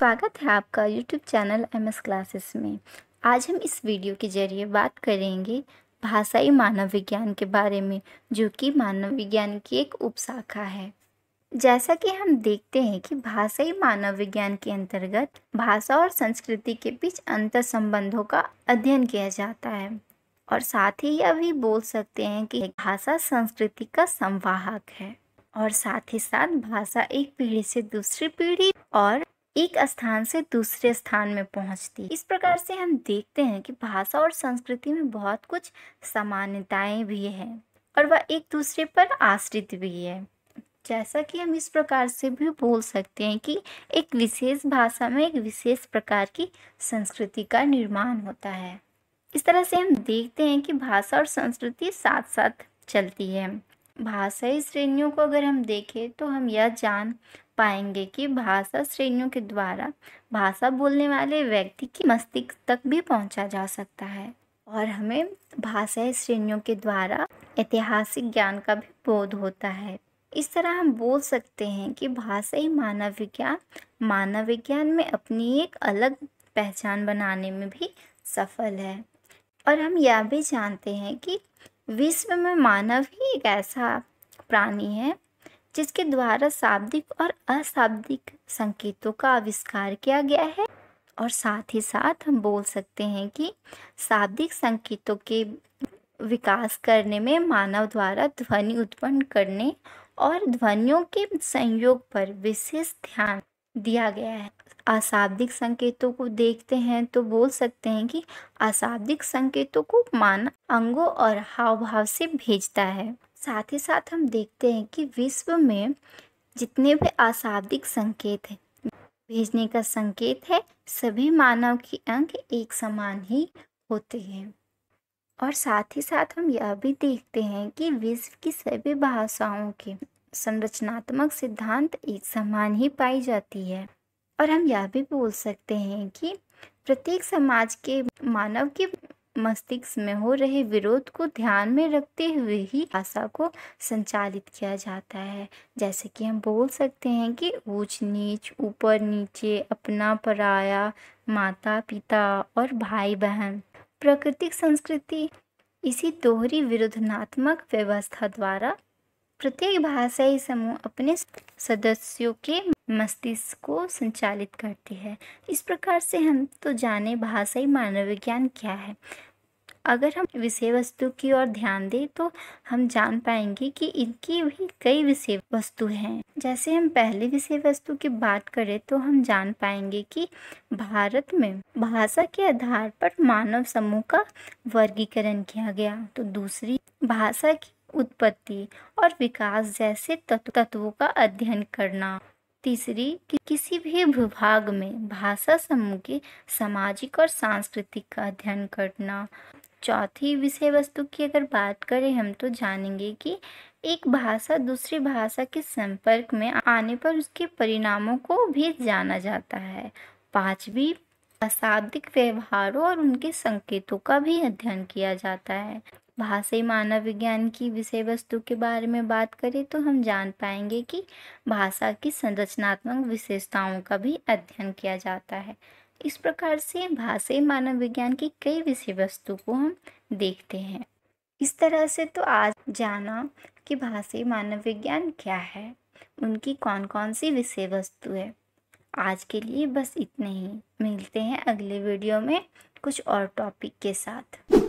स्वागत है आपका YouTube channel M S classes में आज हम इस वीडियो के जरिए बात करेंगे भाषाई मानव विज्ञान के बारे में जो कि मानव विज्ञान की एक उपशाखा है जैसा कि हम देखते हैं कि भाषाई मानव विज्ञान के अंतर्गत भाषा और संस्कृति के बीच अंतर संबंधों का अध्ययन किया जाता है और साथ ही यह भी बोल सकते हैं कि भाषा संस्कृति का संवाहक है और साथ ही साथ भाषा एक पीढ़ी से दूसरी पीढ़ी और एक स्थान से दूसरे स्थान में पहुंचती इस प्रकार से हम देखते हैं कि भाषा और संस्कृति में बहुत कुछ समानताएं भी हैं और वह एक दूसरे पर आश्रित भी है जैसा कि हम इस प्रकार से भी बोल सकते हैं कि एक विशेष भाषा में एक विशेष प्रकार की संस्कृति का निर्माण होता है इस तरह से हम देखते हैं कि भाषा और संस्कृति साथ साथ चलती है भाषाई श्रेणियों को अगर हम देखें तो हम यह जान पाएंगे कि भाषा श्रेणियों के द्वारा भाषा बोलने वाले व्यक्ति की मस्तिष्क तक भी पहुंचा जा सकता है और हमें भाषाई श्रेणियों के द्वारा ऐतिहासिक ज्ञान का भी बोध होता है इस तरह हम बोल सकते हैं कि भाषाई मानव विज्ञान मानव विज्ञान में अपनी एक अलग पहचान बनाने में भी सफल है और हम यह भी जानते हैं कि विश्व में मानव ही एक ऐसा प्राणी है जिसके द्वारा शाब्दिक और अशाब्दिक संकेतों का आविष्कार किया गया है और साथ ही साथ हम बोल सकते हैं कि शाब्दिक संकेतों के विकास करने में मानव द्वारा ध्वनि उत्पन्न करने और ध्वनियों के संयोग पर विशेष ध्यान दिया गया है अशाब्दिक संकेतों को देखते हैं तो बोल सकते हैं कि अशाब्दिक संकेतों को मानव अंगों और हाव भाव से भेजता है साथ ही साथ हम देखते हैं कि विश्व में जितने भी अशाब्दिक संकेत हैं भेजने का संकेत है सभी मानव के अंक एक समान ही होते हैं और साथ ही साथ हम यह भी देखते हैं कि विश्व की सभी भाषाओं के संरचनात्मक सिद्धांत एक समान ही पाई जाती है और हम यह भी बोल सकते हैं कि प्रत्येक समाज के मानव के मस्तिष्क में हो रहे विरोध को ध्यान में रखते हुए ही भाषा को संचालित किया जाता है जैसे कि हम बोल सकते हैं कि ऊंच नीच ऊपर नीचे अपना पराया माता पिता और भाई बहन प्राकृतिक संस्कृति इसी दोहरी विरोधनात्मक व्यवस्था द्वारा प्रत्येक भाषाई समूह अपने सदस्यों के मस्तिष्क को संचालित करती है इस प्रकार से हम तो जाने भाषाई मानव विज्ञान क्या है अगर हम विषय वस्तु की ओर ध्यान दें तो हम जान पाएंगे कि इनकी भी कई विषय वस्तु हैं जैसे हम पहले विषय वस्तु की बात करें तो हम जान पाएंगे कि भारत में भाषा के आधार पर मानव समूह का वर्गीकरण किया गया तो दूसरी भाषा की उत्पत्ति और विकास जैसे तत्वों का अध्ययन करना तीसरी कि किसी भी विभाग में भाषा समूह के सामाजिक और सांस्कृतिक का अध्ययन करना चौथी विषय वस्तु की अगर बात करें हम तो जानेंगे कि एक भाषा दूसरी भाषा के संपर्क में आने पर उसके परिणामों को भी जाना जाता है पांचवी अशाब्दिक व्यवहारों और उनके संकेतों का भी अध्ययन किया जाता है भाषाई मानव विज्ञान की विषय वस्तु के बारे में बात करें तो हम जान पाएंगे कि भाषा की संरचनात्मक विशेषताओं का भी अध्ययन किया जाता है इस प्रकार से भाषा मानव विज्ञान की कई विषय वस्तु को हम देखते हैं इस तरह से तो आज जाना कि भाषा मानव विज्ञान क्या है उनकी कौन कौन सी विषय वस्तु है आज के लिए बस इतने ही मिलते हैं अगले वीडियो में कुछ और टॉपिक के साथ